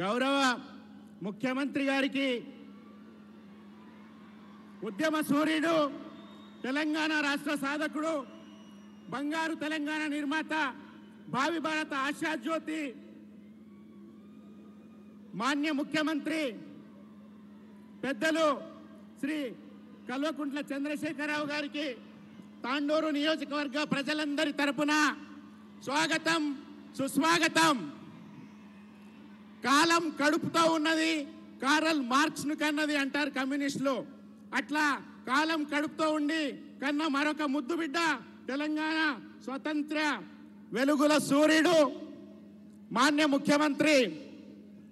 గౌరవ ముఖ్యమంత్రి గారికి ఉద్యమ సూర్యుడు తెలంగాణ రాష్ట్ర సాధకుడు బంగారు తెలంగాణ నిర్మాత భావి భారత ఆశాజ్యోతి మాన్య ముఖ్యమంత్రి పెద్దలు శ్రీ కల్వకుంట్ల చంద్రశేఖరరావు గారికి తాండూరు నియోజకవర్గ ప్రజలందరి తరపున స్వాగతం సుస్వాగతం కాలం కడుపుతో ఉన్నది కారల్ మార్క్స్ను కన్నది అంటారు కమ్యూనిస్టులు అట్లా కాలం కడుపుతో ఉండి కన్న మరొక ముద్దు బిడ్డ తెలంగాణ స్వతంత్ర వెలుగుల సూర్యుడు మాన్య ముఖ్యమంత్రి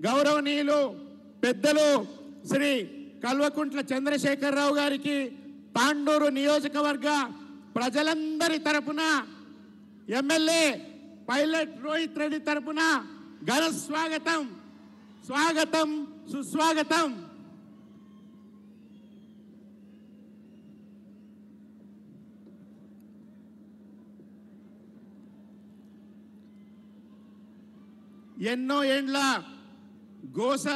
గౌరవనీయులు పెద్దలు శ్రీ కల్వకుంట్ల చంద్రశేఖరరావు గారికి తాండూరు నియోజకవర్గ ప్రజలందరి తరపున ఎమ్మెల్యే పైలట్ రోహిత్ రెడ్డి తరపున ఘన స్వాగతం స్వాగతం సుస్వాగతం ఎన్నో ఏండ్ల గోస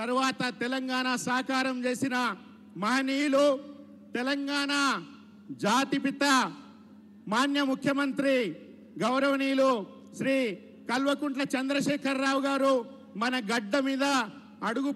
తర్వాత తెలంగాణ సాకారం చేసిన మహనీయులు తెలంగాణ జాతిపిత మాన్య ముఖ్యమంత్రి గౌరవనీయులు శ్రీ కల్వకుంట్ల చంద్రశేఖర్ రావు గారు మన గడ్డ మీద అడుగు